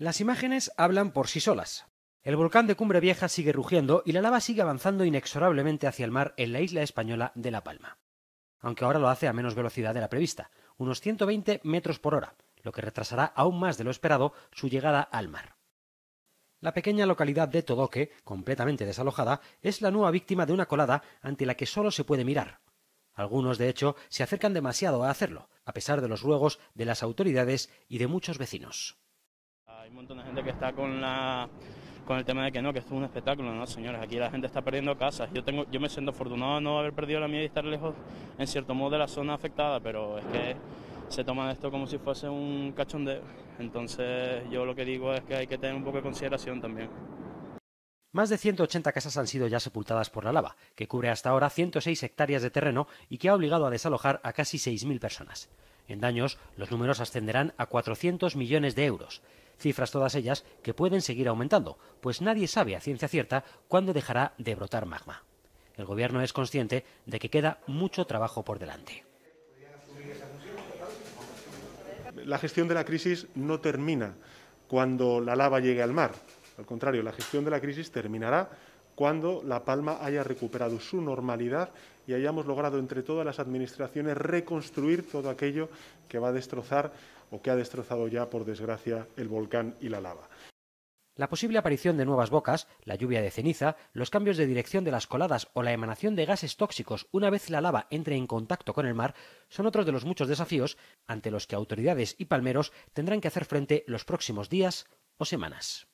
Las imágenes hablan por sí solas. El volcán de Cumbre Vieja sigue rugiendo y la lava sigue avanzando inexorablemente hacia el mar en la isla española de La Palma. Aunque ahora lo hace a menos velocidad de la prevista, unos 120 metros por hora, lo que retrasará aún más de lo esperado su llegada al mar. La pequeña localidad de Todoque, completamente desalojada, es la nueva víctima de una colada ante la que solo se puede mirar. Algunos, de hecho, se acercan demasiado a hacerlo, a pesar de los ruegos de las autoridades y de muchos vecinos. Hay un montón de gente que está con la con el tema de que no, que esto es un espectáculo, no señores, aquí la gente está perdiendo casas. Yo tengo, yo me siento afortunado de no haber perdido la mía y estar lejos en cierto modo de la zona afectada, pero es que se toma esto como si fuese un cachondeo. Entonces yo lo que digo es que hay que tener un poco de consideración también. Más de 180 casas han sido ya sepultadas por la lava, que cubre hasta ahora 106 hectáreas de terreno y que ha obligado a desalojar a casi 6.000 personas. En daños, los números ascenderán a 400 millones de euros cifras todas ellas que pueden seguir aumentando, pues nadie sabe a ciencia cierta cuándo dejará de brotar magma. El gobierno es consciente de que queda mucho trabajo por delante. La gestión de la crisis no termina cuando la lava llegue al mar. Al contrario, la gestión de la crisis terminará cuando La Palma haya recuperado su normalidad y hayamos logrado entre todas las administraciones reconstruir todo aquello que va a destrozar o que ha destrozado ya, por desgracia, el volcán y la lava. La posible aparición de nuevas bocas, la lluvia de ceniza, los cambios de dirección de las coladas o la emanación de gases tóxicos una vez la lava entre en contacto con el mar son otros de los muchos desafíos ante los que autoridades y palmeros tendrán que hacer frente los próximos días o semanas.